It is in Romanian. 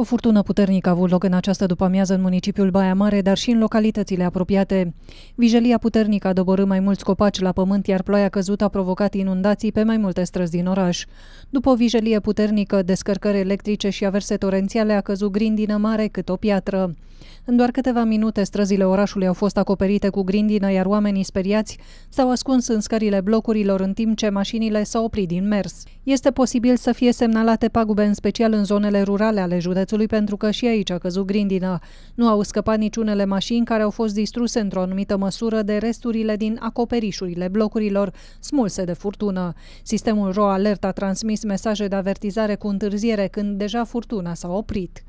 O furtună puternică a avut loc în această după-amiază în municipiul Baia Mare, dar și în localitățile apropiate. Vijelia puternică a doborât mai mulți copaci la pământ, iar ploaia căzută a provocat inundații pe mai multe străzi din oraș. După o vijelie puternică, descărcări electrice și averse torențiale a căzut grindină mare cât o piatră. În doar câteva minute, străzile orașului au fost acoperite cu grindină, iar oamenii speriați s-au ascuns în scările blocurilor, în timp ce mașinile s-au oprit din mers. Este posibil să fie semnalate pagube, în special în zonele rurale ale județului, pentru că și aici a căzut grindină. Nu au scăpat niciunele mașini care au fost distruse într-o anumită măsură de resturile din acoperișurile blocurilor smulse de furtună. Sistemul RO Alert a transmis mesaje de avertizare cu întârziere când deja furtuna s-a oprit.